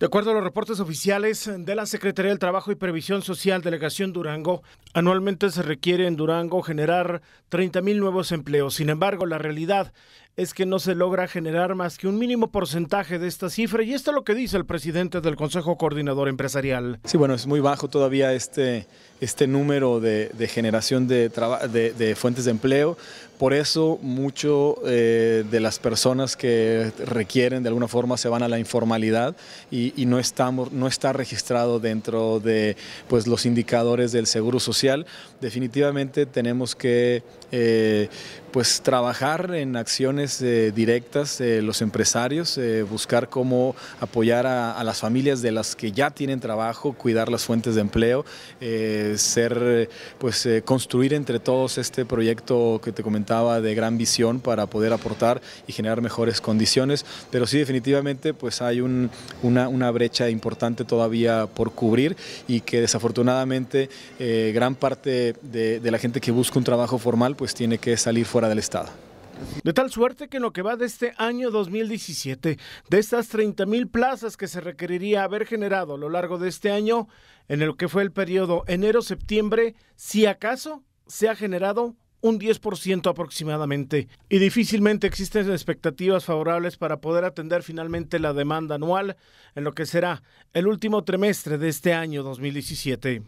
De acuerdo a los reportes oficiales de la Secretaría del Trabajo y Previsión Social, Delegación Durango, anualmente se requiere en Durango generar 30 mil nuevos empleos. Sin embargo, la realidad es que no se logra generar más que un mínimo porcentaje de esta cifra y esto es lo que dice el presidente del Consejo Coordinador Empresarial. Sí, bueno, es muy bajo todavía este, este número de, generación de, fuentes de empleo, por eso mucho eh, de las personas que requieren de alguna forma se van a la informalidad y, y, no, estamos, no está registrado dentro de pues, los indicadores del Seguro Social, definitivamente tenemos que eh, pues trabajar en acciones eh, directas los empresarios, eh, buscar cómo apoyar a, las familias de las que ya tienen trabajo, cuidar las fuentes de empleo, eh, ser, pues construir entre todos este proyecto que te comentaba de gran visión para poder aportar y generar mejores condiciones, pero sí definitivamente pues hay una, brecha importante todavía por cubrir y que desafortunadamente gran parte de, de la gente que busca un trabajo formal pues tiene que salir fuera del Estado. De tal suerte que en lo que va de este año 2017, de estas 30 mil plazas que se requeriría haber generado a lo largo de este año, en el que fue el periodo enero-septiembre, si acaso se ha generado un 10% aproximadamente, y difícilmente existen expectativas favorables para poder atender finalmente la demanda anual en lo que será el último trimestre de este año 2017.